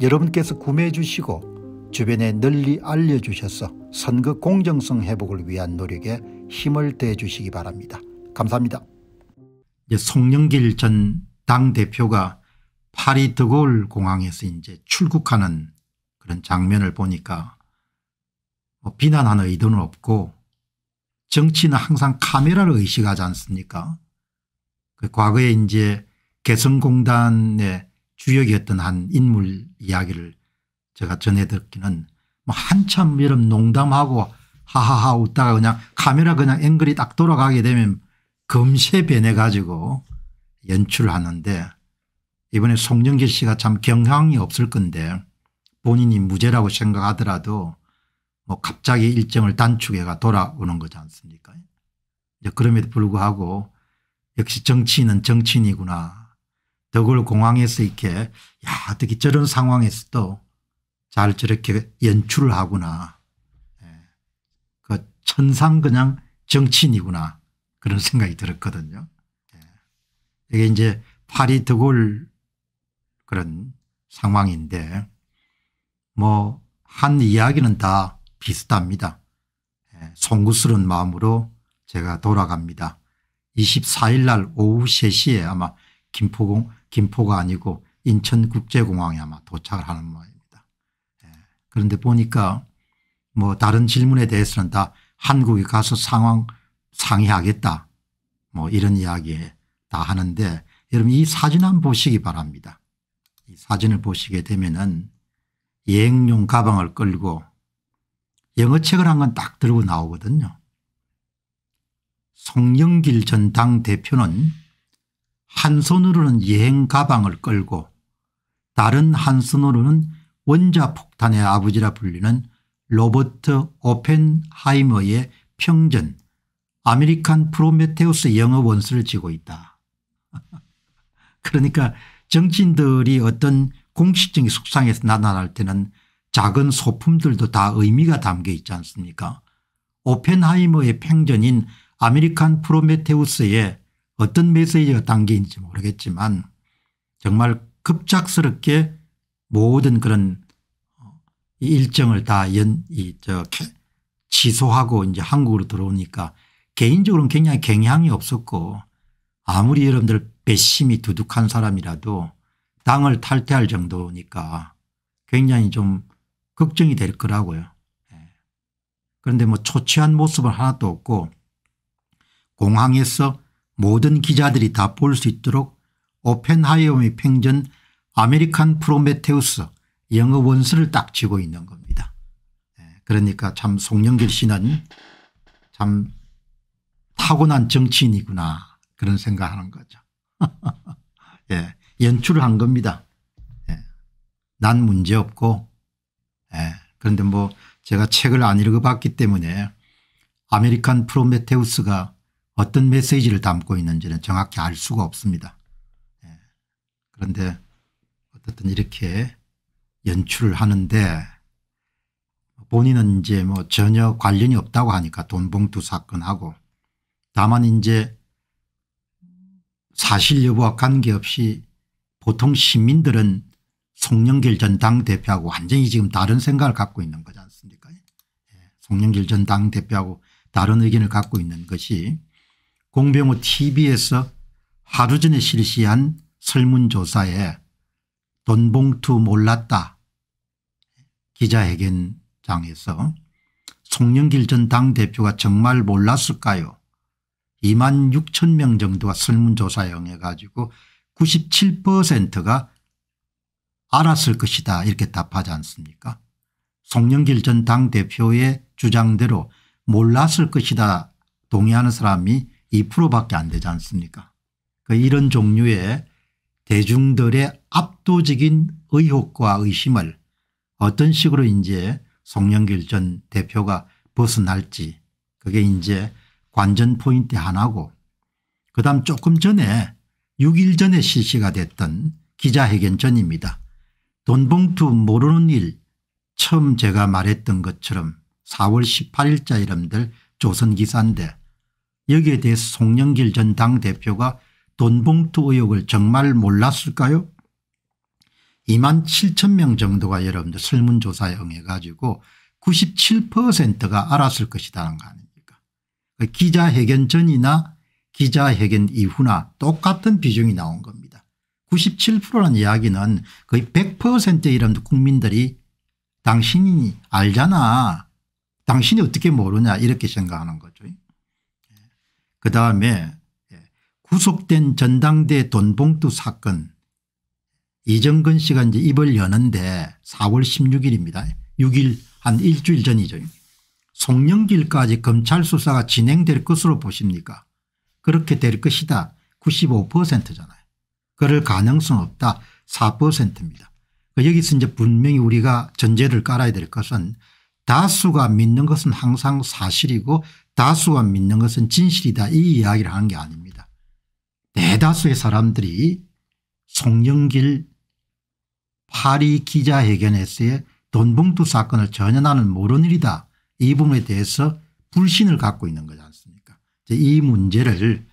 여러분께서 구매해 주시고 주변에 널리 알려주셔서 선거 공정성 회복을 위한 노력에 힘을 대해 주시기 바랍니다. 감사합니다. 송영길 전 당대표가 파리 드골 공항에서 이제 출국하는 그런 장면을 보니까 뭐 비난하는 의도는 없고 정치는 항상 카메라를 의식하지 않습니까 그 과거에 이제 개성공단에 주역이었던 한 인물 이야기를 제가 전해 듣기는 뭐 한참 이런 농담하고 하하하 웃다가 그냥 카메라 그냥 앵글이 딱 돌아가게 되면 금세 변해 가지고 연출을 하는데 이번에 송영길 씨가 참 경향이 없을 건데 본인이 무죄라고 생각하더라도 뭐 갑자기 일정을 단축해가 돌아오는 거지 않습니까 그럼에도 불구하고 역시 정치인은 정치인이구나 더굴 공항에서 이렇게 야 어떻게 저런 상황에서도 잘 저렇게 연출을 하구나. 예. 그 천상 그냥 정치인이구나 그런 생각이 들었거든요. 예. 이게 이제 파리 드골 그런 상황인데 뭐 한 이야기는 다 비슷합니다. 예. 송구스러운 마음으로 제가 돌아갑니다. 24일 날 오후 3시에 아마 김포공 김포가 아니고 인천국제공항에 아마 도착을 하는 모양입니다. 예. 그런데 보니까 뭐 다른 질문에 대해서는 다 한국에 가서 상황 상의하겠다 뭐 이런 이야기 다 하는데 여러분 이 사진 한번 보시기 바랍니다. 이 사진을 보시게 되면은 여행용 가방을 끌고 영어책을 한권딱 들고 나오거든요. 송영길 전 당대표는 한 손으로는 여행 가방을 끌고 다른 한 손으로는 원자폭탄의 아버지라 불리는 로버트 오펜하이머의 평전 아메리칸 프로메테우스 영어 원수를 쥐고 있다. 그러니까 정치인들이 어떤 공식적인 숙상에서 나타날 때는 작은 소품들도 다 의미가 담겨 있지 않습니까 오펜하이머의 평전인 아메리칸 프로메테우스의 어떤 메시지가 담겨있는지 모르겠지만 정말 급작스럽게 모든 그런 어, 일정을 다 연, 이, 저, 취소하고 이제 한국으로 들어오니까 개인적으로는 굉장히 경향이 없었고 아무리 여러분들 배심이 두둑한 사람이라도 당을 탈퇴할 정도니까 굉장히 좀 걱정이 될 거라고요. 예. 그런데 뭐 초췌한 모습은 하나도 없고 공항에서 모든 기자들이 다 볼 수 있도록 오펜하이엄의 팽전 아메리칸 프로메테우스 영어 원서를 딱 쥐고 있는 겁니다. 예, 그러니까 참 송영길 씨는 참 타고난 정치인이구나 그런 생각하는 거죠. 예, 연출을 한 겁니다. 예, 난 문제없고 예, 그런데 뭐 제가 책을 안 읽어봤기 때문에 아메리칸 프로메테우스가 어떤 메시지를 담고 있는지는 정확히 알 수가 없습니다. 예. 그런데 어쨌든 이렇게 연출을 하는데 본인은 이제 뭐 전혀 관련이 없다고 하니까 돈봉투 사건하고 다만 이제 사실 여부와 관계없이 보통 시민들은 송영길 전 당대표하고 완전히 지금 다른 생각을 갖고 있는 거지 않습니까 예. 송영길 전 당대표하고 다른 의견을 갖고 있는 것이 공병호 tv에서 하루 전에 실시한 설문조사에 돈봉투 몰랐다 기자회견장에서 송영길 전 당대표가 정말 몰랐을까요 2만 6천 명 정도가 설문조사에 해가지고 97%가 알았을 것이다 이렇게 답하지 않습니까 송영길 전 당대표의 주장대로 몰랐을 것이다 동의하는 사람이 2%밖에 안 되지 않습니까 그 이런 종류의 대중들의 압도적인 의혹과 의심을 어떤 식으로 이제 송영길 전 대표가 벗어날지 그게 이제 관전 포인트 하나고 그다음 조금 전에 6일 전에 실시가 됐던 기자회견 전입니다. 돈봉투 모르는 일 처음 제가 말했던 것처럼 4월 18일자 이름들 조선기사인데 여기에 대해서 송영길 전 당대표가 돈봉투 의혹을 정말 몰랐을까요 이만 7천 명 정도가 여러분들 설문조사에 응해가지고 97%가 알았을 것이라는 거 아닙니까 기자회견 전이나 기자회견 이후나 똑같은 비중이 나온 겁니다. 97%라는 이야기는 거의 100%의 이런 국민들이 당신이 알잖아 당신이 어떻게 모르냐 이렇게 생각하는 거예 그다음에 예, 구속된 전당대 돈봉투 사건 이정근 씨가 이제 입을 여는데 4월 16일입니다. 6일 한 일주일 전이죠. 송영길까지 검찰 수사가 진행될 것으로 보십니까 그렇게 될 것이다 95%잖아요. 그럴 가능성 없다 4%입니다. 그 여기서 이제 분명히 우리가 전제를 깔아야 될 것은 다수가 믿는 것은 항상 사실이고 다수가 믿는 것은 진실이다 이 이야기를 하는 게 아닙니다. 대다수의 사람들이 송영길 파리 기자회견에서의 돈봉투 사건을 전혀 나는 모르는 일이다 이 부분에 대해서 불신을 갖고 있는 거지 않습니까 이 문제를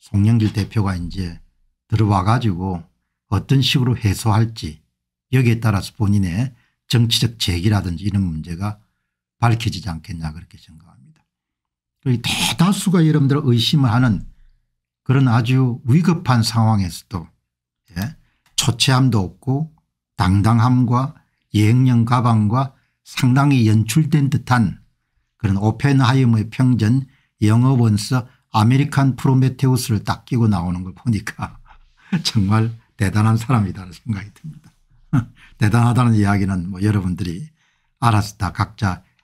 송영길 대표가 이제 들어와 가지고 어떤 식으로 해소할지 여기에 따라서 본인의 정치적 재기라든지 이런 문제가 밝혀지지 않겠냐 그렇게 생각합니다. 대다수가 여러분들 의심을 하는 그런 아주 위급한 상황에서도 예? 초췌함도 없고 당당함과 예행령 가방과 상당히 연출된 듯한 그런 오펜하이머의 평전 영어 원서 아메리칸 프로메테우스를 딱 끼고 나오는 걸 보니까 정말 대단한 사람이라는 생각이 듭니다. 대단하다는 이야기는 뭐 여러분들이 알아서 다 각자